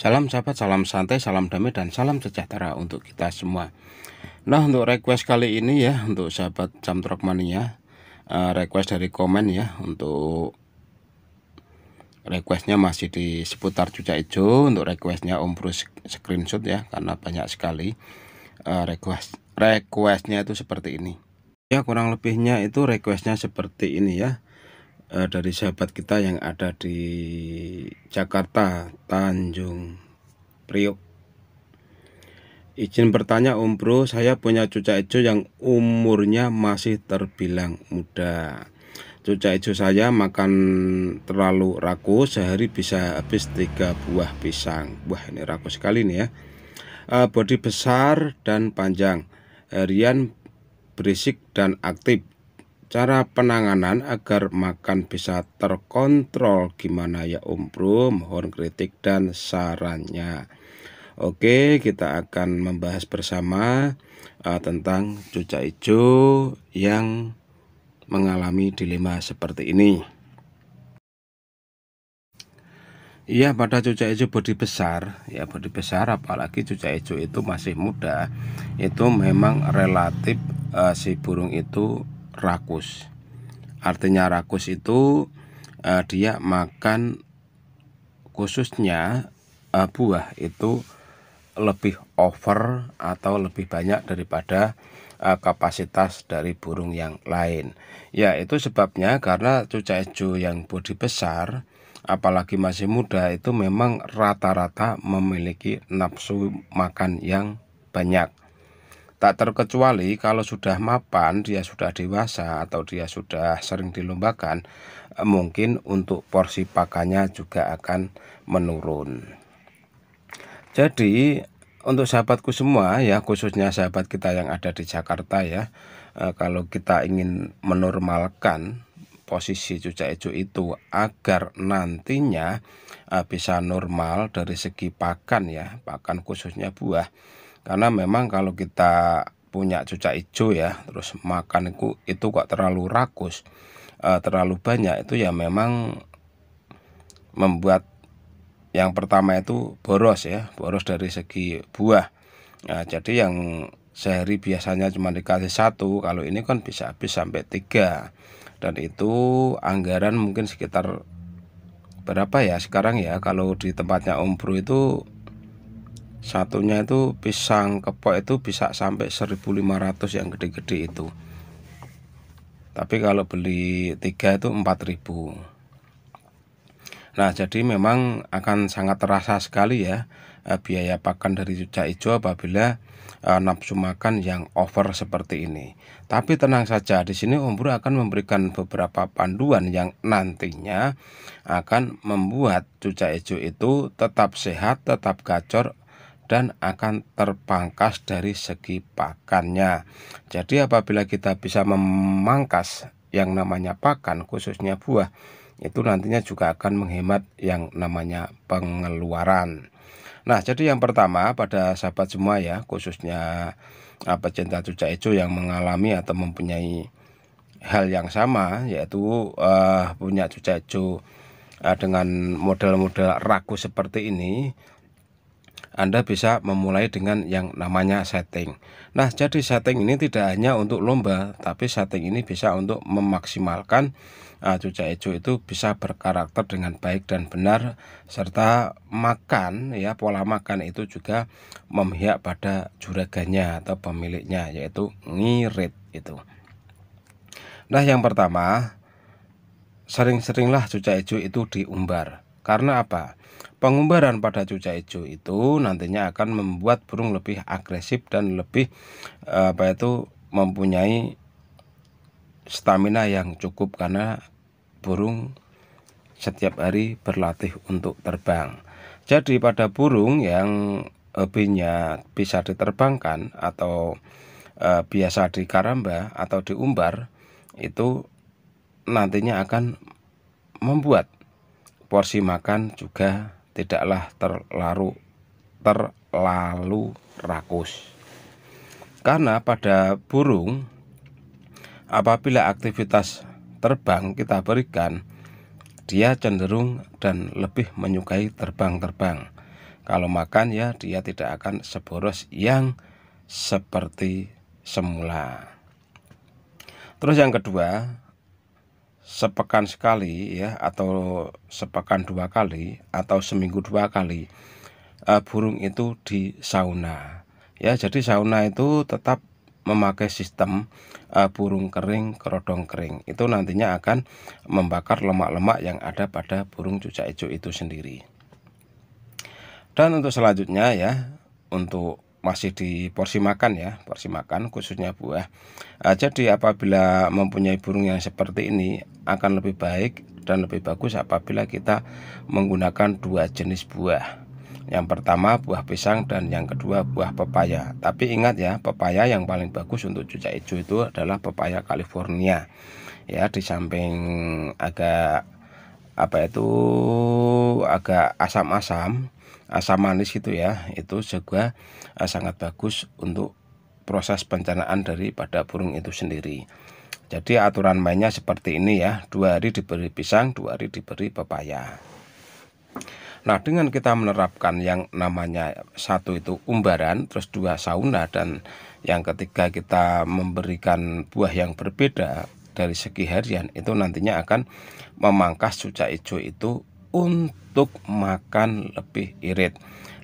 Salam sahabat, salam santai, salam damai, dan salam sejahtera untuk kita semua. Nah untuk request kali ini ya untuk sahabat jam mania eh, request dari komen ya untuk requestnya masih di seputar cuaca hijau untuk requestnya Om Bruce screenshot ya karena banyak sekali eh, request requestnya itu seperti ini ya kurang lebihnya itu requestnya seperti ini ya Eh, dari sahabat kita yang ada di Jakarta Tanjung Priok izin bertanya Om Bro saya punya cucak hijau yang umurnya masih terbilang muda cucak hijau saya makan terlalu rakus sehari bisa habis tiga buah pisang wah ini rakus sekali nih ya uh, bodi besar dan panjang harian berisik dan aktif cara penanganan agar makan bisa terkontrol gimana ya Om Bro mohon kritik dan sarannya Oke kita akan membahas bersama uh, tentang cucak hijau yang mengalami dilema seperti ini Iya pada cucak hijau bodi besar ya bodi besar apalagi cucak hijau itu masih muda itu memang relatif uh, si burung itu rakus. Artinya rakus itu uh, dia makan khususnya uh, buah itu lebih over atau lebih banyak daripada uh, kapasitas dari burung yang lain. Ya, itu sebabnya karena cucak hijau yang bodi besar apalagi masih muda itu memang rata-rata memiliki nafsu makan yang banyak. Tak terkecuali kalau sudah mapan, dia sudah dewasa atau dia sudah sering dilombakan, eh, mungkin untuk porsi pakannya juga akan menurun. Jadi untuk sahabatku semua ya, khususnya sahabat kita yang ada di Jakarta ya, eh, kalau kita ingin menormalkan posisi cucak hijau itu agar nantinya eh, bisa normal dari segi pakan ya, pakan khususnya buah karena memang kalau kita punya cucak hijau ya terus makan itu, itu kok terlalu rakus eh, terlalu banyak itu ya memang membuat yang pertama itu boros ya boros dari segi buah nah, jadi yang sehari biasanya cuma dikasih satu kalau ini kan bisa habis sampai tiga dan itu anggaran mungkin sekitar berapa ya sekarang ya kalau di tempatnya Om Bro itu satunya itu pisang kepok itu bisa sampai 1500 yang gede-gede itu tapi kalau beli tiga itu 4000 nah jadi memang akan sangat terasa sekali ya eh, biaya pakan dari cucak hijau apabila eh, nafsu makan yang over seperti ini. Tapi tenang saja, di sini Om akan memberikan beberapa panduan yang nantinya akan membuat cucak hijau itu tetap sehat, tetap gacor dan akan terpangkas dari segi pakannya. Jadi apabila kita bisa memangkas yang namanya pakan khususnya buah itu nantinya juga akan menghemat yang namanya pengeluaran. Nah, jadi yang pertama pada sahabat semua ya, khususnya apa ah, cinta cuca hijau yang mengalami atau mempunyai hal yang sama yaitu uh, punya cuca hijau uh, dengan model-model raku seperti ini anda bisa memulai dengan yang namanya setting. Nah, jadi setting ini tidak hanya untuk lomba, tapi setting ini bisa untuk memaksimalkan uh, cucak hijau itu bisa berkarakter dengan baik dan benar serta makan ya pola makan itu juga memihak pada juraganya atau pemiliknya yaitu ngirit itu. Nah, yang pertama sering-seringlah cucak hijau itu diumbar. Karena apa? Pengumbaran pada cucak hijau itu nantinya akan membuat burung lebih agresif dan lebih eh, apa itu mempunyai stamina yang cukup karena burung setiap hari berlatih untuk terbang. Jadi pada burung yang hobinya bisa diterbangkan atau e, biasa di karamba atau diumbar itu nantinya akan membuat porsi makan juga tidaklah terlalu terlalu rakus. Karena pada burung apabila aktivitas terbang kita berikan, dia cenderung dan lebih menyukai terbang-terbang. Kalau makan ya dia tidak akan seboros yang seperti semula. Terus yang kedua, sepekan sekali ya atau sepekan dua kali atau seminggu dua kali uh, burung itu di sauna ya jadi sauna itu tetap memakai sistem uh, burung kering kerodong kering itu nantinya akan membakar lemak-lemak yang ada pada burung cucak hijau itu sendiri dan untuk selanjutnya ya untuk masih di porsi makan ya porsi makan khususnya buah eh, jadi apabila mempunyai burung yang seperti ini akan lebih baik dan lebih bagus apabila kita menggunakan dua jenis buah yang pertama buah pisang dan yang kedua buah pepaya tapi ingat ya pepaya yang paling bagus untuk cucak hijau itu adalah pepaya California ya di samping agak apa itu agak asam-asam asam manis gitu ya itu juga eh, sangat bagus untuk proses pencernaan daripada burung itu sendiri jadi aturan mainnya seperti ini ya dua hari diberi pisang dua hari diberi pepaya Nah dengan kita menerapkan yang namanya satu itu umbaran terus dua sauna dan yang ketiga kita memberikan buah yang berbeda dari segi harian itu nantinya akan memangkas cucak hijau itu untuk makan lebih irit.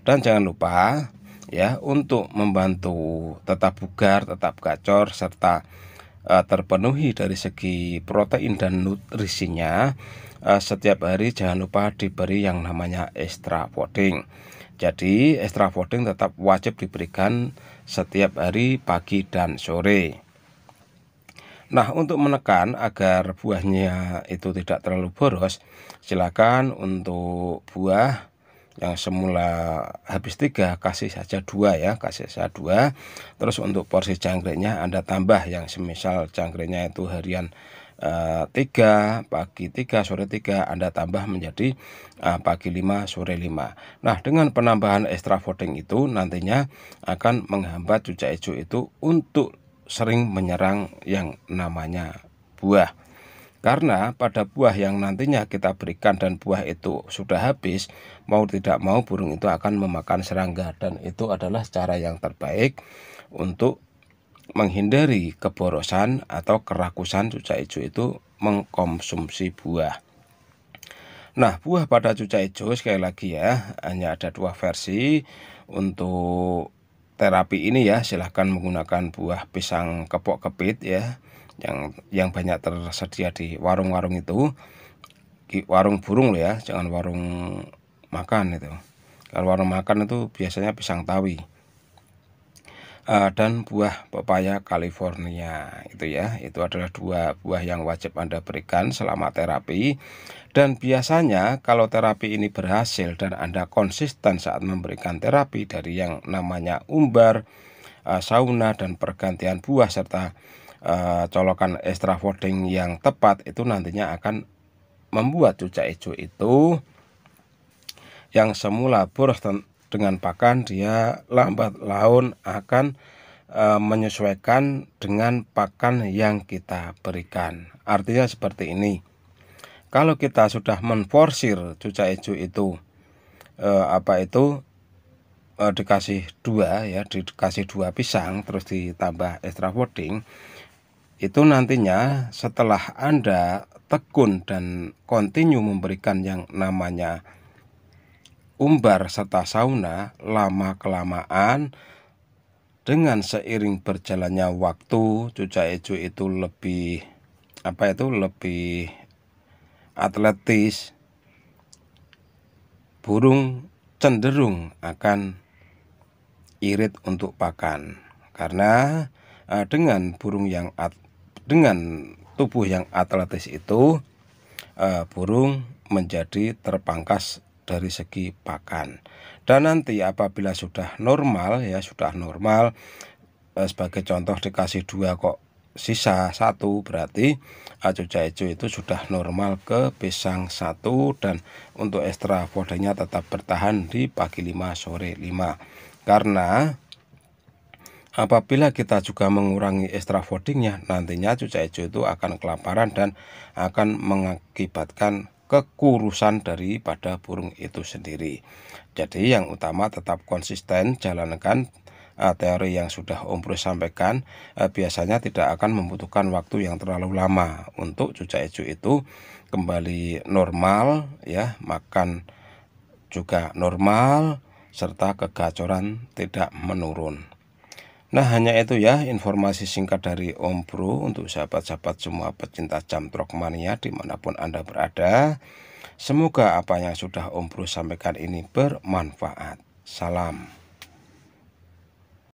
Dan jangan lupa ya untuk membantu tetap bugar, tetap gacor serta uh, terpenuhi dari segi protein dan nutrisinya uh, setiap hari jangan lupa diberi yang namanya extra voting. Jadi extra voting tetap wajib diberikan setiap hari pagi dan sore. Nah, untuk menekan agar buahnya itu tidak terlalu boros, silakan untuk buah yang semula habis tiga kasih saja dua ya kasih saja dua terus untuk porsi jangkriknya anda tambah yang semisal jangkriknya itu harian eh, tiga pagi tiga sore tiga Anda tambah menjadi e, pagi lima sore lima Nah, dengan penambahan extra voting itu nantinya akan menghambat cucak hijau itu untuk sering menyerang yang namanya buah. Karena pada buah yang nantinya kita berikan dan buah itu sudah habis, mau tidak mau burung itu akan memakan serangga dan itu adalah cara yang terbaik untuk menghindari keborosan atau kerakusan cucak hijau itu mengkonsumsi buah. Nah, buah pada cucak hijau sekali lagi ya, hanya ada dua versi untuk terapi ini ya silahkan menggunakan buah pisang kepok kepit ya yang yang banyak tersedia di warung-warung itu warung burung loh ya jangan warung makan itu kalau warung makan itu biasanya pisang tawi uh, dan buah pepaya California itu ya itu adalah dua buah yang wajib Anda berikan selama terapi dan biasanya kalau terapi ini berhasil dan Anda konsisten saat memberikan terapi dari yang namanya umbar uh, sauna dan pergantian buah serta uh, colokan extra voting yang tepat itu nantinya akan membuat cuaca hijau itu yang semula buruk dengan pakan dia lambat laun akan e, menyesuaikan dengan pakan yang kita berikan. Artinya seperti ini. Kalau kita sudah menforsir cucak hijau itu e, apa itu e, dikasih dua ya dikasih dua pisang terus ditambah extra voting itu nantinya setelah Anda tekun dan kontinu memberikan yang namanya umbar serta sauna lama-kelamaan dengan seiring berjalannya waktu cuca hijau itu lebih apa itu lebih atletis burung cenderung akan irit untuk pakan karena eh, dengan burung yang at, dengan tubuh yang atletis itu eh, burung menjadi terpangkas dari segi pakan. Dan nanti apabila sudah normal ya sudah normal e, sebagai contoh dikasih dua kok sisa satu berarti cuca hijau itu sudah normal ke pisang satu dan untuk ekstra fodanya tetap bertahan di pagi 5 sore 5 karena apabila kita juga mengurangi ekstra fodingnya nantinya cuaca hijau itu akan kelaparan dan akan mengakibatkan kekurusan daripada burung itu sendiri. Jadi yang utama tetap konsisten jalankan uh, teori yang sudah Om Bro sampaikan eh, biasanya tidak akan membutuhkan waktu yang terlalu lama untuk cucak hijau itu kembali normal ya makan juga normal serta kegacoran tidak menurun. Nah hanya itu ya informasi singkat dari Om Bro untuk sahabat-sahabat semua pecinta jam trokmania mania dimanapun Anda berada. Semoga apa yang sudah Om Bro sampaikan ini bermanfaat. Salam.